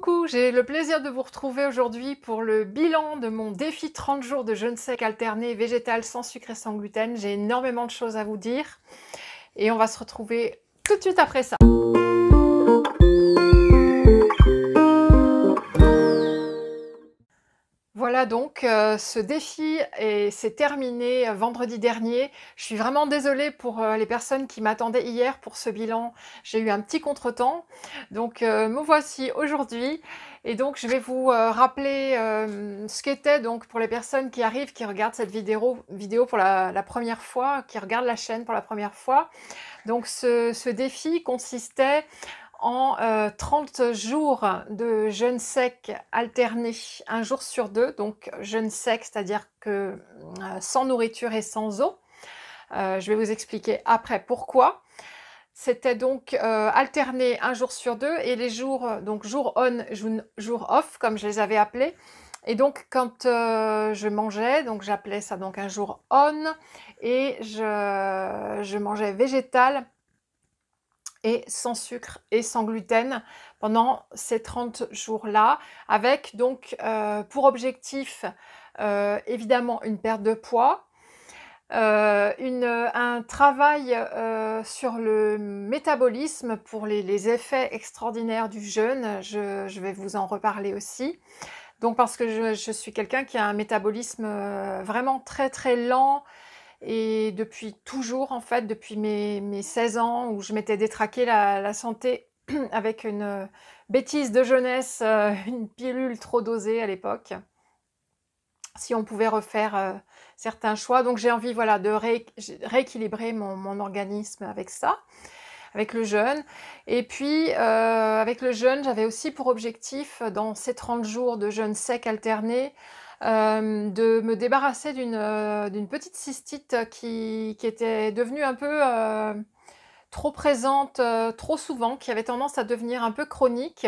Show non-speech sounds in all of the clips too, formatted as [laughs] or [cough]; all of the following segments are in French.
Coucou, j'ai le plaisir de vous retrouver aujourd'hui pour le bilan de mon défi 30 jours de jeûne sec alterné végétal sans sucre et sans gluten. J'ai énormément de choses à vous dire et on va se retrouver tout de suite après ça. donc, euh, ce défi s'est terminé euh, vendredi dernier. Je suis vraiment désolée pour euh, les personnes qui m'attendaient hier pour ce bilan. J'ai eu un petit contretemps. Donc, me voici aujourd'hui. Et donc, je vais vous rappeler ce qu'était donc pour les personnes qui arrivent, qui regardent cette vidéo, vidéo pour la, première fois, qui regardent la chaîne pour la première fois. Donc, ce, ce défi consistait en 30 euh, jours de jeûne sec alterné, un jour sur deux, donc jeûne sec, c'est-à-dire que euh, sans nourriture et sans eau. Euh, je vais vous expliquer après pourquoi. C'était donc alterné un jour sur deux et les jours, donc jour on, jour off, comme je les avais appelés, et donc quand je mangeais, donc j'appelais ça donc un jour on, et je mangeais végétal sans sucre et sans gluten pendant ces 30 jours-là, avec donc euh, pour objectif euh, évidemment une perte de poids, euh, un travail sur le métabolisme pour les, effets extraordinaires du jeûne, je, vais vous en reparler aussi. Donc parce que je suis quelqu'un qui a un métabolisme vraiment très très lent, et depuis toujours, en fait, depuis mes, 16 ans, où je m'étais détraqué la, santé [clears throat] avec une euh, bêtise de jeunesse, euh, une pilule trop dosée à l'époque. Si on pouvait refaire euh, certains choix. Donc j'ai envie voilà, de rééquilibrer mon, organisme avec ça avec le jeûne. Et puis, avec le jeûne, j'avais aussi pour objectif, dans ces 30 jours de jeûne sec alterné, euh, de me débarrasser d'une euh, petite cystite qui, était devenue un peu euh, trop présente trop souvent, qui avait tendance à devenir un peu chronique.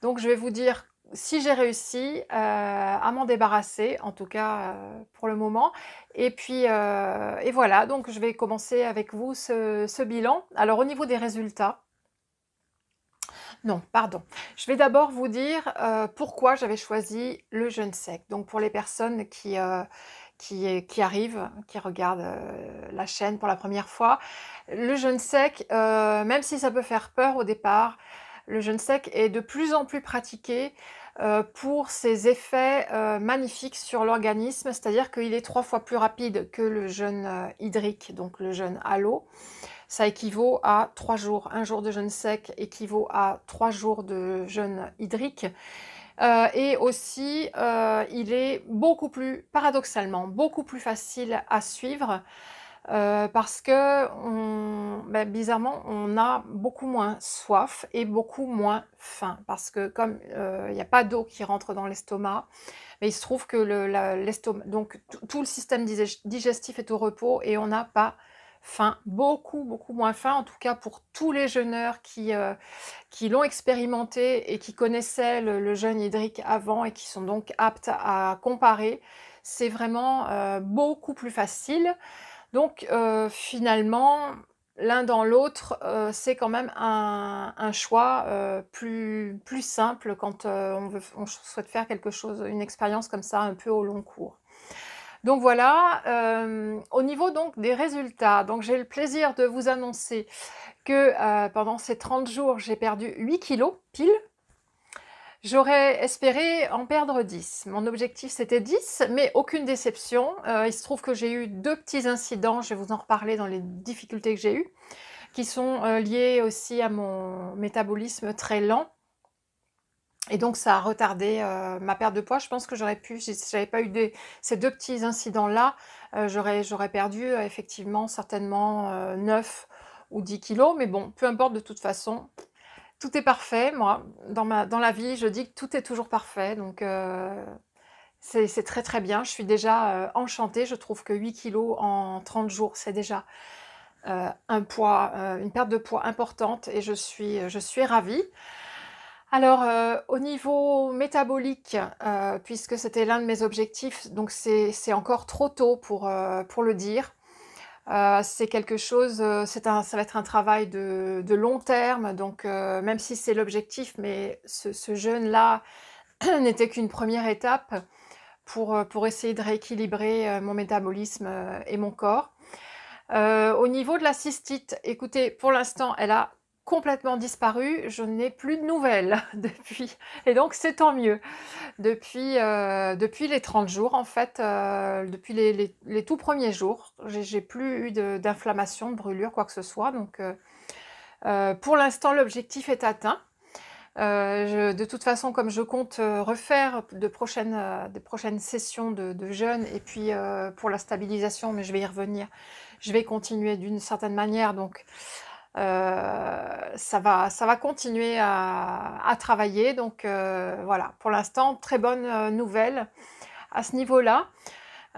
Donc je vais vous dire si j'ai réussi à m'en débarrasser, en tout cas pour le moment. Et puis et voilà, donc je vais commencer avec vous ce bilan. Alors au niveau des résultats, non, pardon. Je vais d'abord vous dire euh, pourquoi j'avais choisi le jeûne sec. Donc pour les personnes qui, euh, arrivent, qui regardent euh, la chaîne pour la première fois, le jeûne sec, même si ça peut faire peur au départ, le jeûne sec est de plus en plus pratiqué pour ses effets magnifiques sur l'organisme, c'est-à-dire qu'il est trois fois plus rapide que le jeûne hydrique, donc le jeûne à l'eau ça équivaut à trois jours. Un jour de jeûne sec équivaut à trois jours de jeûne hydrique. Euh, et aussi, euh, il est beaucoup plus, paradoxalement, beaucoup plus facile à suivre euh, parce que, ben, bizarrement, on a beaucoup moins soif et beaucoup moins faim. Parce que comme il n'y a pas d'eau qui rentre dans l'estomac, mais il se trouve que le, donc tout le système digestif est au repos et on n'a pas fin, beaucoup, beaucoup moins fin, en tout cas pour tous les jeûneurs qui, euh, qui l'ont expérimenté et qui connaissaient le, jeûne hydrique avant et qui sont donc aptes à comparer. C'est vraiment euh, beaucoup plus facile. Donc euh, finalement, l'un dans l'autre, c'est quand même un, un choix plus, plus simple quand on, veut, on souhaite faire quelque chose, une expérience comme ça un peu au long cours. Donc voilà, euh, au niveau donc des résultats, donc j'ai le plaisir de vous annoncer que euh, pendant ces 30 jours, j'ai perdu 8 kilos pile. J'aurais espéré en perdre 10. Mon objectif c'était 10, mais aucune déception. Euh, il se trouve que j'ai eu deux petits incidents, je vais vous en reparler dans les difficultés que j'ai eues, qui sont liés aussi à mon métabolisme très lent et donc ça a retardé euh, ma perte de poids. Je pense que j'aurais pu, si n'avais pas eu ces deux petits incidents-là, euh, j'aurais perdu euh, effectivement certainement 9 ou 10 kilos. Mais bon, peu importe de toute façon. Tout est parfait, moi. Dans, la vie, je dis que tout est toujours parfait. Donc c'est très très bien. Je suis déjà enchantée. Je trouve que 8 kilos en 30 jours, c'est déjà un poids, une perte de poids importante. Et je suis, je suis ravie alors, euh, au niveau métabolique, euh, puisque c'était l'un de mes objectifs, donc c'est encore trop tôt pour, euh, le dire. c'est quelque chose, ça va être un travail de, long terme, donc même si c'est l'objectif, mais ce, jeûne-là [clears throat] n'était qu'une première étape pour, pour essayer de rééquilibrer mon métabolisme et mon corps. au niveau de la cystite, écoutez, pour l'instant, elle a complètement disparu, je n'ai plus de nouvelles [laughs] depuis. Et donc c'est tant mieux. Depuis, euh, depuis les 30 jours, en fait, euh, depuis les, tout premiers jours, j'ai plus eu d'inflammation, de, brûlure, quoi que ce soit. Donc euh, pour l'instant, l'objectif est atteint. de toute façon, comme je compte refaire de prochaines, des prochaines sessions de, jeûne et puis pour la stabilisation, mais je vais y revenir, je vais continuer d'une certaine manière. Donc, ça, va, ça va continuer à, travailler. Donc euh, voilà, pour l'instant, très bonne euh, nouvelle à ce niveau-là.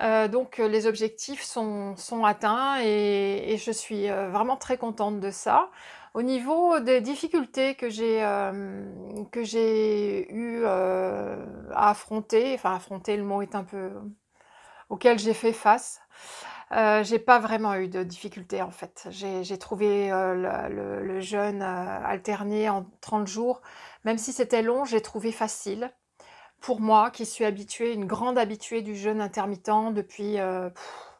Euh, donc les objectifs sont, atteints et, je suis vraiment très contente de ça. Au niveau des difficultés que j'ai eu à affronter, enfin affronter le mot est un peu auquel j'ai fait face, euh, j'ai pas vraiment eu de difficultés en fait. J'ai trouvé euh, le, jeûne euh, alterné en 30 jours, même si c'était long, j'ai trouvé facile. Pour moi, qui suis habituée, une grande habituée du jeûne intermittent depuis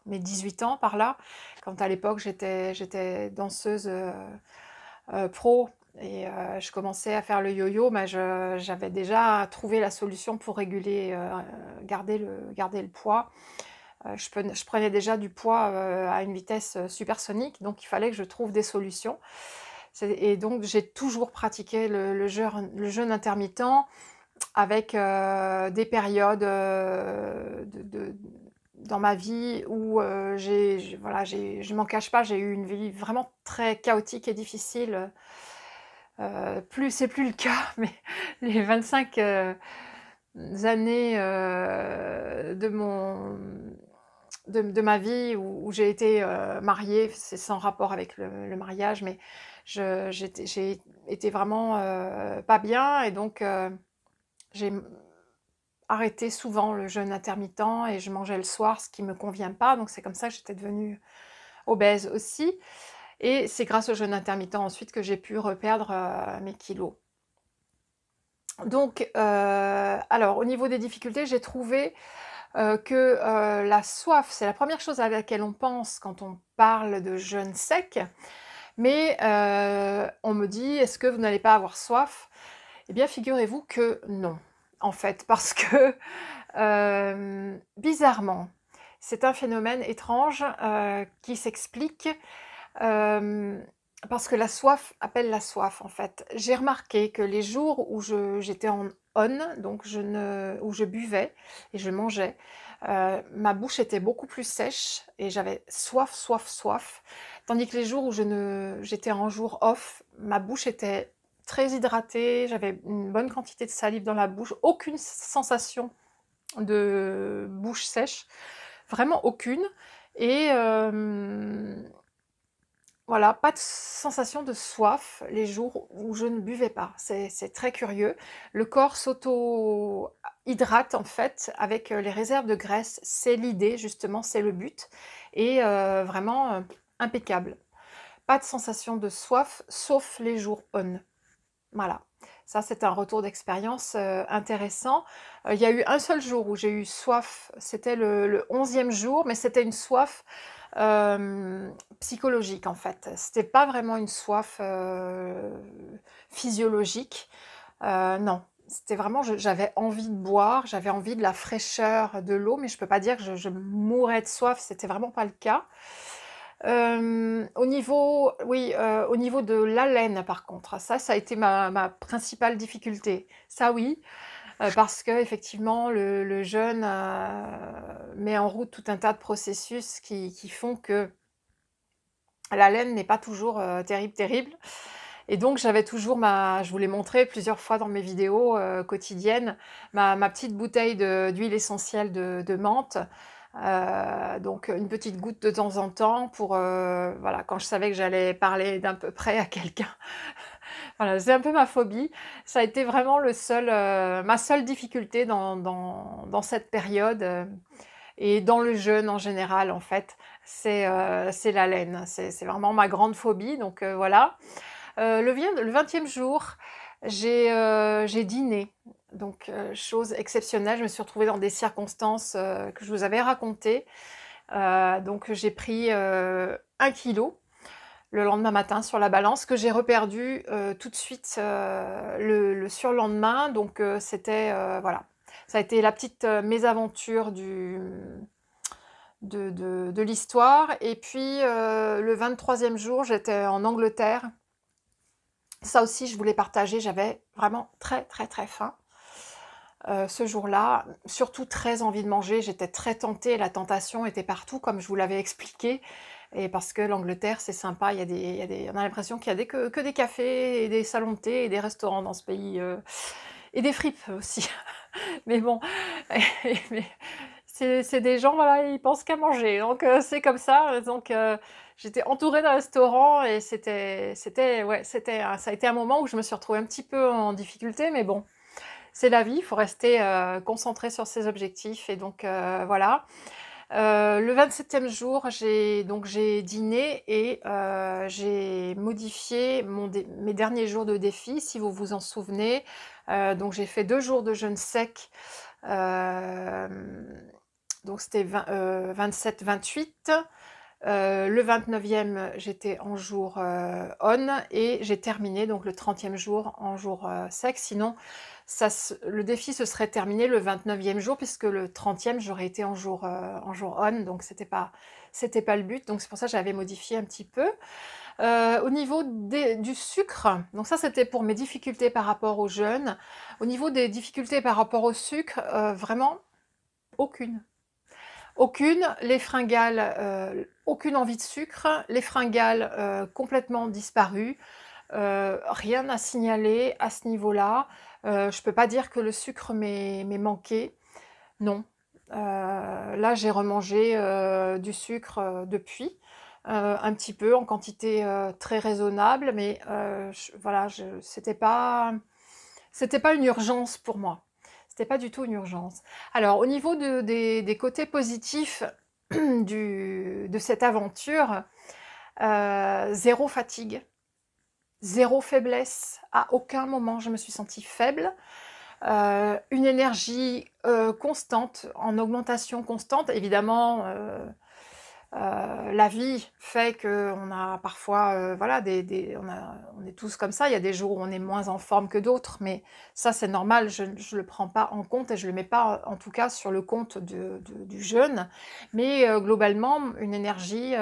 mes 18 ans par là, quand à l'époque j'étais danseuse pro et je commençais à faire le yo-yo, mais bah, j'avais déjà trouvé la solution pour réguler, garder le poids. Euh, je, prenais déjà du poids euh, à une vitesse euh, supersonique, donc il fallait que je trouve des solutions. Et donc j'ai toujours pratiqué le, le, jeûne, le intermittent avec des périodes de, dans ma vie où j'ai, voilà, je m'en cache pas, j'ai eu une vie vraiment très chaotique et difficile. plus c'est plus le cas, [laughs] mais les 25 années de mon de, ma vie où, j'ai été euh, mariée, c'est sans rapport avec le, mariage, mais j'ai été vraiment euh, pas bien et donc euh, j'ai arrêté souvent le jeûne intermittent et je mangeais le soir, ce qui me convient pas, donc c'est comme ça que j'étais devenue obèse aussi. Et c'est grâce au jeûne intermittent ensuite que j'ai pu reperdre mes kilos. Donc, alors au niveau des difficultés, j'ai trouvé euh, que euh, la soif, c'est la première chose à laquelle on pense quand on parle de jeûne sec. Mais euh, on me dit, est-ce que vous n'allez pas avoir soif Eh bien, figurez-vous que non, en fait, [laughs] parce que bizarrement, c'est un phénomène étrange qui s'explique parce que la soif appelle la soif en fait. J'ai remarqué que les jours où j'étais en on, donc je ne, où je buvais et je mangeais, euh, ma bouche était beaucoup plus sèche et j'avais soif, soif, soif. Tandis que les jours où je ne, j'étais en jour off, ma bouche était très hydratée, j'avais une bonne quantité de salive dans la bouche, aucune sensation de bouche sèche, vraiment aucune. Et euh, voilà, pas de sensation de soif les jours où je ne buvais pas. C'est très curieux. Le corps s'auto-hydrate en fait avec euh, les réserves de graisse. C'est l'idée justement, c'est le but. Et euh, vraiment euh, impeccable. Pas de sensation de soif sauf les jours on. Voilà. Ça, c'est un retour d'expérience euh, intéressant. Euh, il y a eu un seul jour où j'ai eu soif. C'était le, onzième 11e jour, mais c'était une soif euh, psychologique en fait. C'était pas vraiment une soif physiologique. non, c'était vraiment, j'avais envie de boire, j'avais envie de la fraîcheur de l'eau, mais je ne peux pas dire que je, je mourais de soif, c'était vraiment pas le cas. Euh, au niveau, oui, euh, au niveau de l'haleine, par contre, ça, ça a été ma, principale difficulté. Ça, oui, euh, parce que effectivement, le, jeûne euh, met en route tout un tas de processus qui, font que laine n'est pas toujours terrible, terrible. Et donc, j'avais toujours ma, je vous l'ai montré plusieurs fois dans mes vidéos quotidiennes, ma, petite bouteille d'huile essentielle de, de menthe. Euh, donc une petite goutte de temps en temps pour euh, voilà quand je savais que j'allais parler d'un peu près à quelqu'un. [laughs] voilà, c'est un peu ma phobie. Ça a été vraiment le seul, euh, ma seule difficulté dans, dans, cette période et dans le jeûne en général en fait. C'est la laine. C'est vraiment ma grande phobie. Donc voilà. le, le 20e jour, j'ai dîné donc, euh, chose exceptionnelle, je me suis retrouvée dans des circonstances euh, que je vous avais racontées. Euh, donc, j'ai pris un kilo le lendemain matin sur la balance que j'ai reperdu tout de suite le, le, surlendemain. Donc, c'était voilà, ça a été la petite mésaventure de, de l'histoire. Et puis, le 23e jour, j'étais en Angleterre ça aussi, je voulais partager. J'avais vraiment très, très, très faim. Euh, ce jour-là, surtout très envie de manger, j'étais très tentée, la tentation était partout, comme je vous l'avais expliqué. Et parce que l'Angleterre, c'est sympa, il y a des, il y a des, on a l'impression qu'il y a des, que, des cafés et des salons de thé et des restaurants dans ce pays. Euh, et des fripes aussi. [laughs] mais bon, [laughs] c'est des gens, voilà, ils pensent qu'à manger. Donc euh, c'est comme ça. Donc j'étais entourée d'un restaurant et c'était, c'était, ouais, c'était, ça a été un moment où je me suis retrouvée un petit peu en difficulté, mais bon, c'est la vie, il faut rester euh, concentré sur ses objectifs. Et donc euh, voilà. Euh, le 27e jour, j'ai donc j'ai dîné et j'ai modifié mes derniers jours de défi, si vous vous en souvenez. donc j'ai fait deux jours de jeûne sec. donc c'était 27-28. Euh, le 29e, j'étais en jour euh, on et j'ai terminé donc le 30e jour en jour euh, sec. Sinon, le défi se serait terminé le 29e jour puisque le 30e, j'aurais été en jour, en jour on. Donc, c'était pas, pas le but. Donc, c'est pour ça que j'avais modifié un petit peu. au niveau du sucre, donc ça c'était pour mes difficultés par rapport au jeûne. Au niveau des difficultés par rapport au sucre, vraiment aucune. Aucune, les fringales, euh, aucune envie de sucre, les fringales euh, complètement disparues, euh, rien à signaler à ce niveau-là. je ne peux pas dire que le sucre m'est manqué, non. là, j'ai remangé du sucre depuis, un petit peu en quantité très raisonnable, mais voilà, c'était pas une urgence pour moi. C'était pas du tout une urgence. Alors, au niveau des, côtés positifs [clears throat] de cette aventure, euh, zéro fatigue, zéro faiblesse. À aucun moment, je me suis sentie faible. Euh, une énergie euh, constante, en augmentation constante. Évidemment, euh, la vie fait qu'on a parfois, euh, voilà, on, est tous comme ça. Il y a des jours où on est moins en forme que d'autres, mais ça, c'est normal. Je ne le prends pas en compte et je le mets pas, euh, en tout cas, sur le compte du jeûne. Mais globalement, une énergie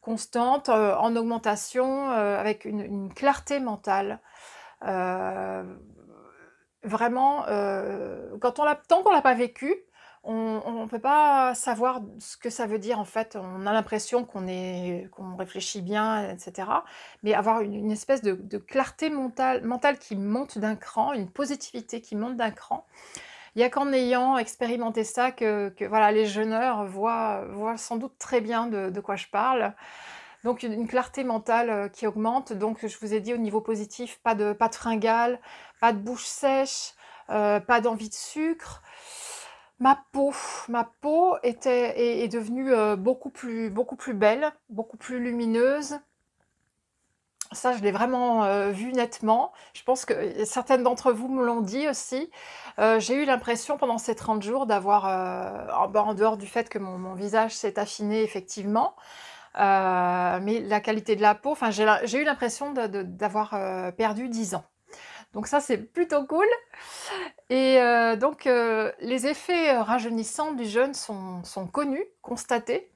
constante, en augmentation, avec une, clarté mentale. vraiment, quand on l'a, tant qu'on ne l'a pas vécu, on ne peut pas savoir ce que ça veut dire en fait. On a l'impression qu'on est, qu'on réfléchit bien, etc. Mais avoir une, espèce de, clarté mentale, qui monte d'un cran, une positivité qui monte d'un cran. Il n'y a qu'en ayant expérimenté ça que, voilà, les jeûneurs voient, voient sans doute très bien de, quoi je parle. Donc une, clarté mentale euh, qui augmente. Donc je vous ai dit au niveau positif, pas de, pas de fringales, pas de bouche sèche, euh, pas d'envie de sucre, ma peau. Ma peau était, est, devenue euh, beaucoup plus, beaucoup plus belle, beaucoup plus lumineuse. Ça, je l'ai vraiment euh, vu nettement. Je pense que euh, certaines d'entre vous me l'ont dit aussi. j'ai eu l'impression pendant ces 30 jours d'avoir, bah, en, dehors du fait que mon, visage s'est affiné effectivement, mais la qualité de la peau, enfin, j'ai eu l'impression d'avoir perdu 10 ans. Donc ça, c'est plutôt cool. Et euh, donc, euh, les effets euh, rajeunissants du jeûne sont, connus, constatés.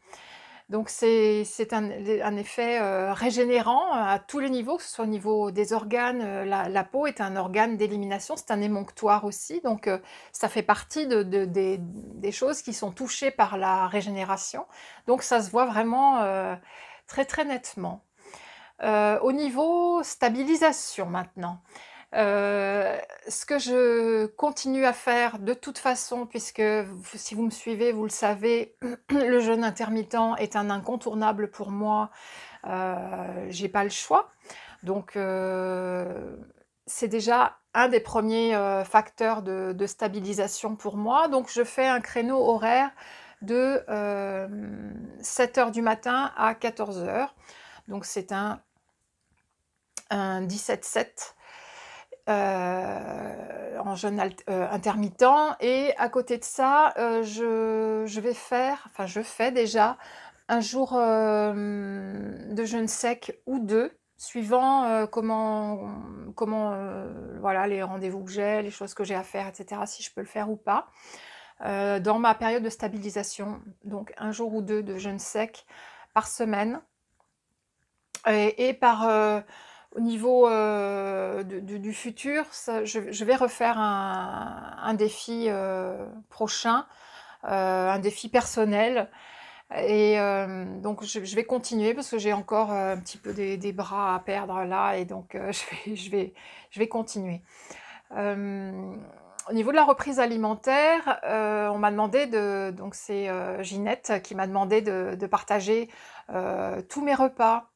Donc c'est un, effet régénérant à tous les niveaux, que ce soit au niveau des organes, la, peau est un organe d'élimination, c'est un émonctoire aussi, donc ça fait partie des choses qui sont touchées par la régénération. Donc ça se voit vraiment très très nettement. au niveau stabilisation maintenant, euh, ce que je continue à faire de toute façon, puisque si vous me suivez, vous le savez, [clears throat] le jeûne intermittent est un incontournable pour moi. Euh, j'ai pas le choix. Donc, euh, c'est déjà un des premiers facteurs de, stabilisation pour moi. Donc, je fais un créneau horaire de 7h du matin à 14h. Donc, c'est un, un 17-7. Euh, en jeûne euh, intermittent. Et à côté de ça, euh, je, vais faire, enfin je fais déjà un jour de jeûne sec ou deux suivant comment, comment voilà, les rendez-vous que j'ai, les choses que j'ai à faire, etc., si je peux le faire ou pas, dans ma période de stabilisation, donc un jour ou deux de jeûne sec par semaine, et par au niveau euh, du, futur, je, vais refaire un, défi euh, prochain, euh, un défi personnel. Et donc je, vais continuer parce que j'ai encore un petit peu des, bras à perdre là et donc [laughs] je vais, je, vais, je, vais, continuer au niveau de la reprise alimentaire, on m'a demandé de, donc c'est euh, Ginette qui m'a demandé de, partager tous mes repas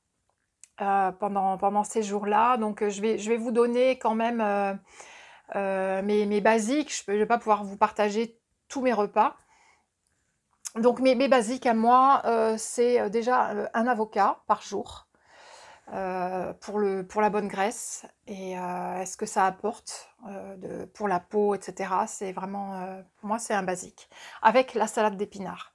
euh, pendant, pendant ces jours-là. Donc, euh, je vais, je vais vous donner quand même euh, mes, basiques. Je ne vais pas pouvoir vous partager tous mes repas. Donc, mes, mes basiques à moi, c'est déjà un avocat par jour. pour, le, pour la bonne graisse et ce que ça apporte pour la peau, etc. C'est vraiment, pour moi, c'est un basique. Avec la salade d'épinards.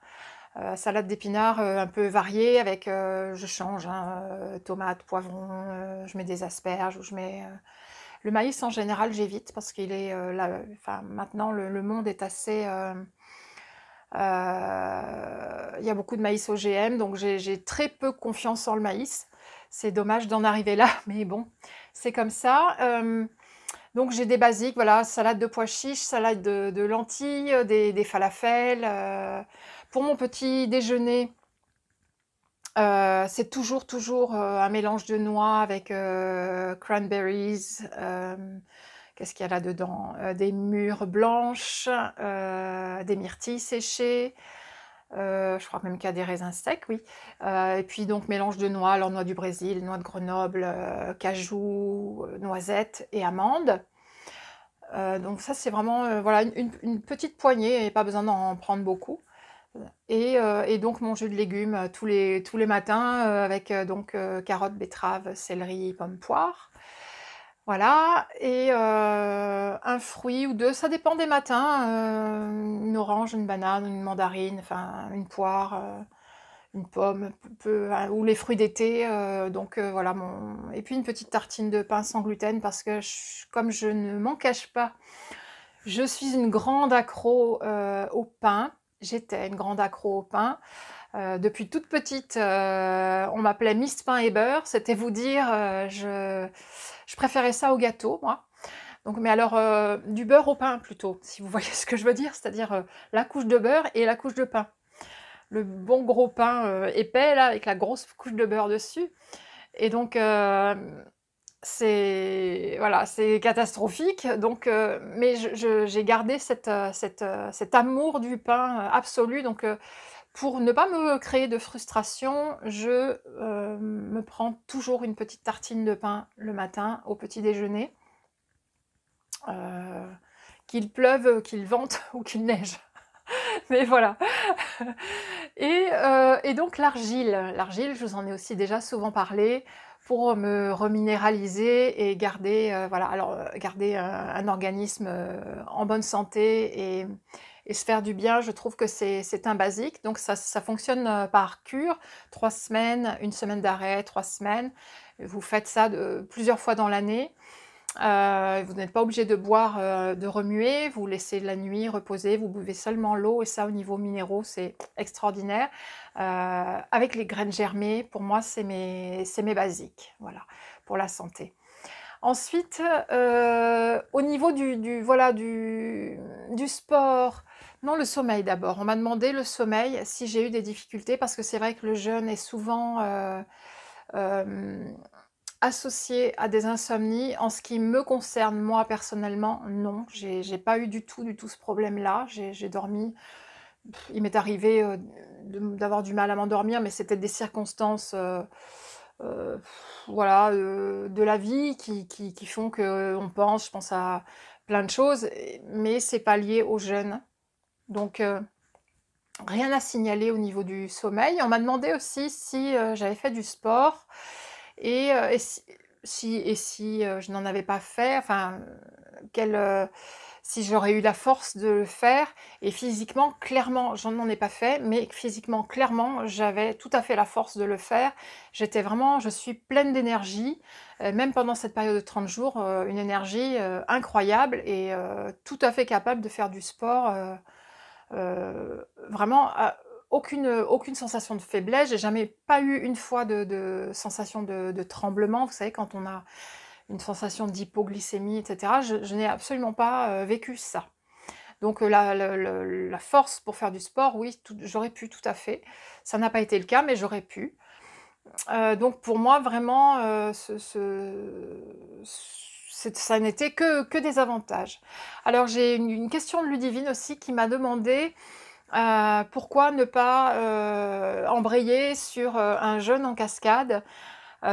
Euh, salade d'épinards euh, un peu variée avec, euh, je change, hein, tomates, poivrons, je mets des asperges ou je mets... le maïs en général j'évite parce qu'il est là, enfin maintenant le, monde est assez... Il y a beaucoup de maïs OGM donc j'ai très peu confiance en le maïs. C'est dommage d'en arriver là [laughs] mais bon c'est comme ça. Donc j'ai des basiques, voilà, salade de pois chiches, salade de, lentilles, des, falafels, pour mon petit déjeuner, euh, c'est toujours, toujours euh, un mélange de noix avec euh, cranberries. Qu'est-ce qu'il y a là-dedans Des mûres blanches, des myrtilles séchées. je crois même qu'il y a des raisins secs, oui. et puis donc mélange de noix, alors noix du Brésil, noix de Grenoble, cajou, noisettes et amandes. donc ça c'est vraiment voilà une, une, petite poignée et pas besoin d'en prendre beaucoup. Euh, et, donc mon jus de légumes euh, tous les, tous les matins euh, avec donc carottes, betteraves, céleri, pommes, poires. Voilà, et un fruit ou deux, ça dépend des matins. une orange, une banane, une mandarine, enfin une poire, une pomme, hein, ou les fruits d'été. donc voilà, mon... et puis une petite tartine de pain sans gluten parce que comme je ne m'en cache pas, je suis une grande accro au pain. J'étais une grande accro au pain. Euh, depuis toute petite, euh, on m'appelait Miss Pain et Beurre. C'était vous dire, euh, je, je, préférais ça au gâteau, moi. Donc, mais alors, du beurre au pain plutôt, si vous [laughs] voyez ce que je veux dire, c'est-à-dire la couche de beurre et la couche de pain. Le bon gros pain épais, là, avec la grosse couche de beurre dessus. Et donc, c'est voilà, c'est catastrophique. Donc, euh, mais j'ai gardé euh, euh, cet amour du pain absolu. Donc, pour ne pas me créer de frustration, je me prends toujours une petite tartine de pain le matin au petit déjeuner. qu'il pleuve, qu'il vente [laughs] ou qu'il neige. mais voilà. et, et donc l'argile. L'argile, je vous en ai aussi déjà souvent parlé pour me reminéraliser et garder, euh, voilà, alors, euh, garder euh, un, organisme en bonne santé et, se faire du bien, je trouve que c'est un basique. Donc ça, ça, fonctionne par cure, trois semaines, une semaine d'arrêt, trois semaines. Vous faites ça plusieurs fois dans l'année. Euh, vous n'êtes pas obligé de boire, euh, de remuer, vous laissez la nuit reposer, vous buvez seulement l'eau et ça au niveau minéraux c'est extraordinaire. Euh, avec les graines germées, pour moi c'est mes, mes basiques, voilà, pour la santé. Ensuite, au niveau voilà, du, du, sport, non le sommeil d'abord. On m'a demandé le sommeil si j'ai eu des difficultés parce que c'est vrai que le jeûne est souvent associé à des insomnies. En ce qui me concerne, moi personnellement, non, j'ai pas eu du tout, du tout ce problème-là. J'ai dormi. Il m'est arrivé euh, d'avoir du mal à m'endormir, mais c'était des circonstances, euh, euh, voilà, de la vie qui, qui font que on pense, je pense à plein de choses, mais c'est pas lié au jeûne. Donc rien à signaler au niveau du sommeil. On m'a demandé aussi si j'avais fait du sport. Euh, et, si, euh, je n'en avais pas fait, enfin, euh, si j'aurais eu la force de le faire. Et physiquement, clairement, j'en n'en ai pas fait, mais physiquement, clairement, j'avais tout à fait la force de le faire. J'étais vraiment, je suis pleine d'énergie, même pendant cette période de 30 jours, une énergie incroyable et tout à fait capable de faire du sport. vraiment ah, aucune, euh, aucune sensation de faiblesse. J'ai jamais pas eu une fois de, sensation de, tremblement. Vous savez, quand on a une sensation d'hypoglycémie, etc., je, n'ai absolument pas euh, vécu ça. Donc euh, la, la, force pour faire du sport, oui, j'aurais pu tout à fait. Ça n'a pas été le cas, mais j'aurais pu. donc pour moi, vraiment, ce, ça n'était que, des avantages. Alors j'ai une, une, question de Ludivine aussi qui m'a demandé euh, pourquoi ne pas euh, embrayer sur euh, un jeûne en cascade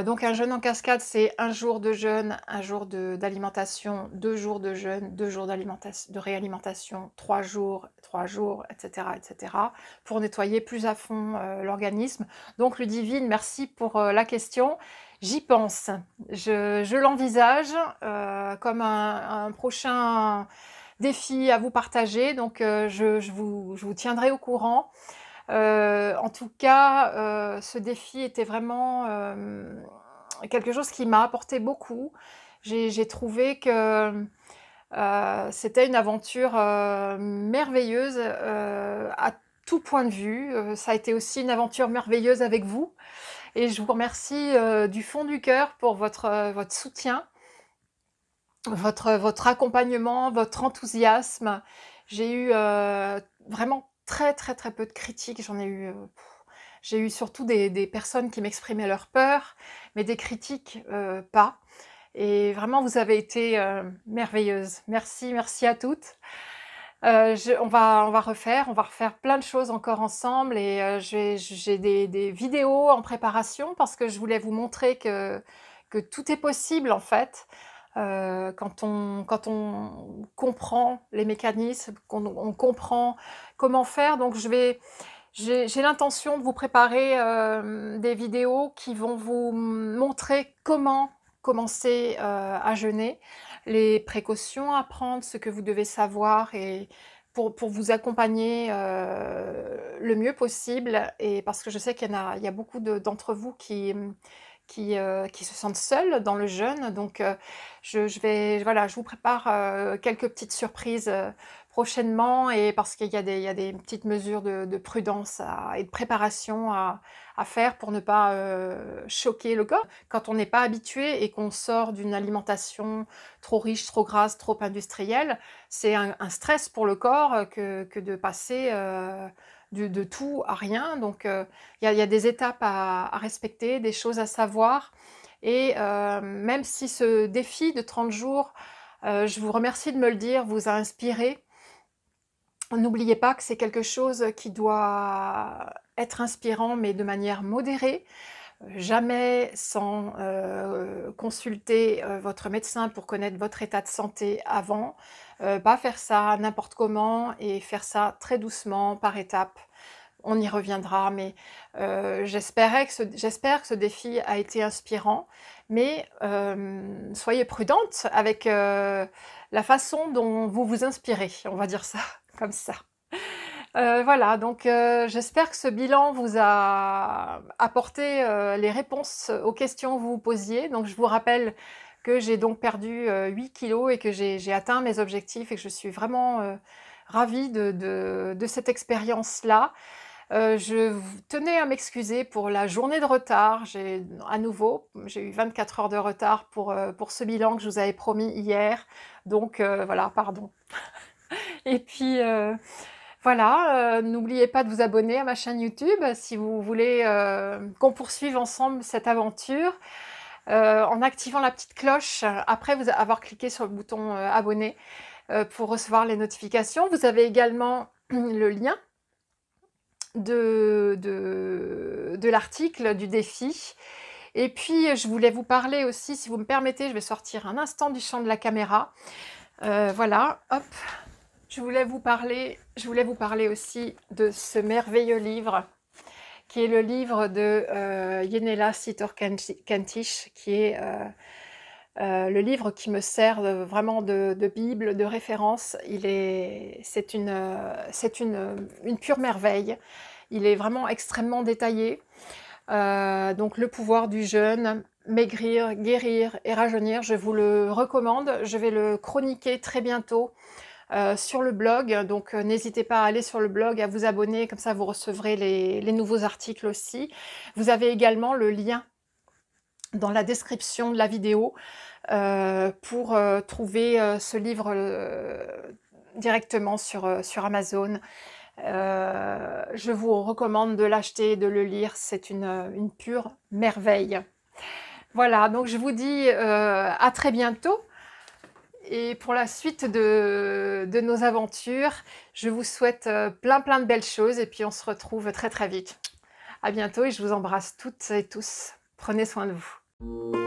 Donc un jeûne en cascade, c'est un jour de jeûne, un jour d'alimentation, deux jours de jeûne, deux jours de réalimentation, trois jours, trois jours, etc., etc., pour nettoyer plus à fond l'organisme. Donc Ludivine, merci pour la question. J'y pense, je, l'envisage comme un prochain Défi à vous partager. Donc, euh, je, vous, tiendrai au courant. Euh, en tout cas, euh, ce défi était vraiment quelque chose qui m'a apporté beaucoup. J'ai trouvé que c'était une aventure merveilleuse à tout point de vue. ça a été aussi une aventure merveilleuse avec vous. Et je vous remercie du fond du cœur pour votre, votre soutien votre, accompagnement, votre enthousiasme. J'ai eu euh, vraiment très très très peu de critiques. J'en ai eu. Euh, j'ai eu surtout des, personnes qui m'exprimaient leur peur, mais des critiques euh, pas. Et vraiment, vous avez été merveilleuses. merveilleuse. Merci, merci à toutes. on, va, on va refaire, on va refaire plein de choses encore ensemble et j'ai des, des, vidéos en préparation parce que je voulais vous montrer que, que tout est possible en fait. Euh, quand, on, quand on comprend les mécanismes, qu'on on comprend comment faire. Donc je vais, j'ai l'intention de vous préparer euh, des vidéos qui vont vous montrer comment commencer euh, à jeûner, les précautions à prendre, ce que vous devez savoir et pour, vous accompagner le mieux possible. Et parce que je sais qu'il y, a, beaucoup d'entre vous qui euh, qui, se sentent seuls dans le jeûne. Donc, euh, je, je, vais, voilà, je vous prépare euh, quelques petites surprises prochainement et parce qu'il y, y, a des petites mesures de, prudence et de préparation à, faire pour ne pas choquer le corps. Quand on n'est pas habitué et qu'on sort d'une alimentation trop riche, trop grasse, trop industrielle, c'est un, stress pour le corps que, que de passer de tout à rien. Donc, euh, il y, a des étapes à, respecter, des choses à savoir. Et euh, même si ce défi de 30 jours, euh, je vous remercie de me le dire, vous a inspiré, n'oubliez pas que c'est quelque chose qui doit être inspirant, mais de manière modérée jamais sans consulter votre médecin pour connaître votre état de santé avant, euh, pas faire ça n'importe comment et faire ça très doucement, par étapes. On y reviendra, mais euh, j'espère que, ce défi a été inspirant. Mais euh, soyez prudente avec la façon dont vous vous inspirez, on va dire ça [laughs] comme ça. voilà, donc j'espère que ce bilan vous a apporté les réponses aux questions que vous posiez. Donc je vous rappelle que j'ai donc perdu 8 euh, kilos et que j'ai atteint mes objectifs et que je suis vraiment euh, ravie de, cette expérience-là. Euh, je tenais à m'excuser pour la journée de retard. J'ai à nouveau, j'ai eu 24 heures de retard pour, pour ce bilan que je vous avais promis hier. Donc voilà, pardon. [laughs] Et puis voilà, n'oubliez pas de vous abonner à ma chaîne YouTube si vous voulez qu'on poursuive ensemble cette aventure. Euh, en activant la petite cloche après vous avoir cliqué sur le bouton euh, abonné euh, pour recevoir les notifications. Vous avez également [clears throat] le lien de, l'article, du défi. Et puis, je voulais vous parler aussi, si vous me permettez, je vais sortir un instant du champ de la caméra. voilà, hop, je voulais vous parler, je voulais vous parler aussi de ce merveilleux livre qui est le livre de euh, Yenela Sitor Kentish, qui est euh, euh, le livre qui me sert vraiment de, Bible, de référence. Il est, c'est une, une, une, pure merveille. Il est vraiment extrêmement détaillé. donc le pouvoir du jeûne, maigrir, guérir et rajeunir, je vous le recommande. Je vais le chroniquer très bientôt euh, sur le blog. Donc euh, n'hésitez pas à aller sur le blog, à vous abonner, comme ça vous recevrez les, nouveaux articles aussi. Vous avez également le lien dans la description de la vidéo euh, pour trouver ce livre directement sur, sur Amazon. je vous recommande de l'acheter, de le lire, c'est une, pure merveille. Voilà, donc je vous dis à très bientôt et pour la suite de, de, nos aventures, je vous souhaite euh, plein plein de belles choses et puis on se retrouve très très vite. À bientôt et je vous embrasse toutes et tous. Prenez soin de vous.